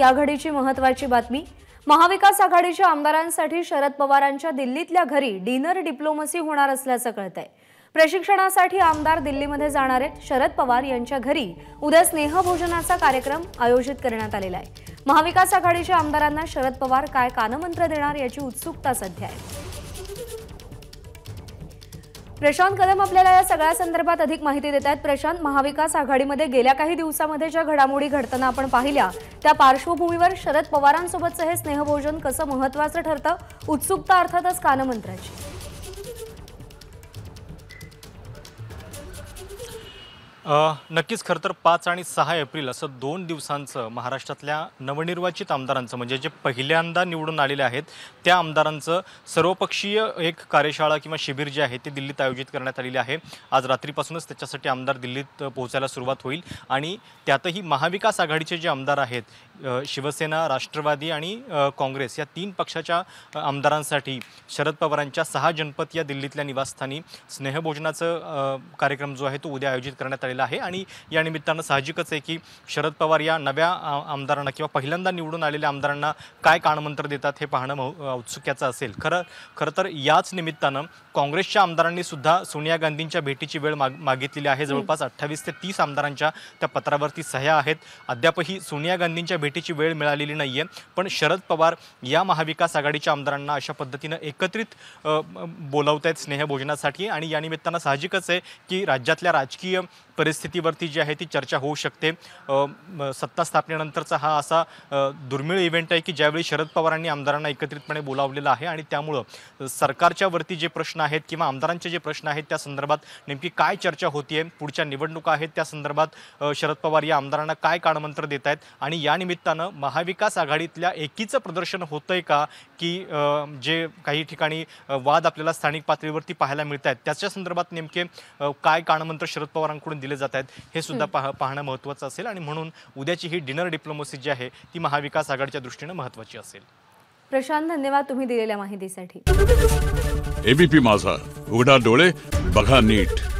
या घडीची महत्वाची बातमी महाविकास आघाडीच्या आमदारांसाठी शरद पवारांच्या दिल्लीतल्या घरी डिनर डिप्लोमसी होणार असल्याचं कळत आहे प्रशिक्षणासाठी आमदार दिल्लीमध्ये जाणार आहेत शरद पवार यांच्या घरी उद्या स्नेहभोजनाचा कार्यक्रम आयोजित करण्यात आलेला आहे महाविकास आघाडीच्या आमदारांना शरद पवार काय कानमंत्र देणार याची उत्सुकता सध्या आहे प्रशांत कदम आपल्याला या सगळ्या संदर्भात अधिक माहिती देत आहेत प्रशांत महाविकास आघाडीमध्ये गेल्या काही दिवसामध्ये ज्या घडामोडी घडताना आपण पाहिल्या त्या पार्श्वभूमीवर शरद पवारांसोबतचं हे स्नेहभोजन कसं महत्वाचं ठरतं उत्सुकता अर्थातच कानमंत्र्याची नक्कीच खरं तर पाच आणि सहा एप्रिल असं दोन दिवसांचं महाराष्ट्रातल्या नवनिर्वाचित आमदारांचं म्हणजे जे पहिल्यांदा निवडून आलेले आहेत त्या आमदारांचं सर्वपक्षीय एक कार्यशाळा किंवा शिबिर जे आहे ते दिल्लीत आयोजित करण्यात आलेली आहे आज रात्रीपासूनच त्याच्यासाठी आमदार दिल्लीत पोहोचायला सुरुवात होईल आणि त्यातही महाविकास आघाडीचे जे आमदार आहेत शिवसेना राष्ट्रवादी आणि काँग्रेस या तीन पक्षाच्या आमदारांसाठी शरद पवारांच्या सहा जनपद या दिल्लीतल्या निवासस्थानी स्नेहभोजनाचं कार्यक्रम जो आहे तो उद्या आयोजित करण्यात आले आहे आणि या निमित्तानं साहजिकच आहे की शरद पवार या नव्या आमदारांना किंवा पहिल्यांदा निवडून आलेल्या आमदारांना काय कानमंत्र देतात हे पाहणं औत्सुक्याचं असेल खरं खरं तर याच निमित्तानं काँग्रेसच्या आमदारांनी सुद्धा सोनिया गांधींच्या भेटीची वेळ माग मागितलेली आहे जवळपास अठ्ठावीस ते तीस आमदारांच्या त्या पत्रावरती सह्या आहेत अद्यापही सोनिया गांधींच्या भेटीची वेळ मिळालेली नाही आहे पण शरद पवार या महाविकास आघाडीच्या आमदारांना अशा पद्धतीनं एकत्रित बोलावत आहेत स्नेहभोजनासाठी आणि या निमित्तानं साहजिकच आहे की राज्यातल्या राजकीय परिस्थितीवरती जी आहे ती चर्चा होऊ शकते सत्ता स्थापनेनंतरचा हा असा दुर्मिळ इव्हेंट आहे की ज्यावेळी शरद पवारांनी आमदारांना एकत्रितपणे बोलावलेलं आहे आणि त्यामुळं सरकारच्या वरती जे प्रश्न आहेत किंवा आमदारांचे जे प्रश्न आहेत त्या संदर्भात नेमकी काय चर्चा होती आहे पुढच्या निवडणुका आहेत त्या संदर्भात शरद पवार या आमदारांना काय कानमंत्र देत आहेत आणि या निमित्तानं महाविकास आघाडीतल्या एकीचं प्रदर्शन होतंय का की जे काही ठिकाणी वाद आपल्याला स्थानिक पातळीवरती पाहायला मिळत आहेत त्याच्या संदर्भात नेमके काय कानमंत्र शरद पवारांकडून दिले जात आहेत हे सुद्धा पाहणं महत्त्वाचं असेल आणि म्हणून उद्याची ही डिनर डिप्लोमसी जी आहे ती महाविकास आघाडीच्या दृष्टीनं महत्त्वाची असेल प्रशांत धन्यवाद तुम्ही दिलेल्या माहितीसाठी एबीपी माझा उघडा डोळे बघा नीट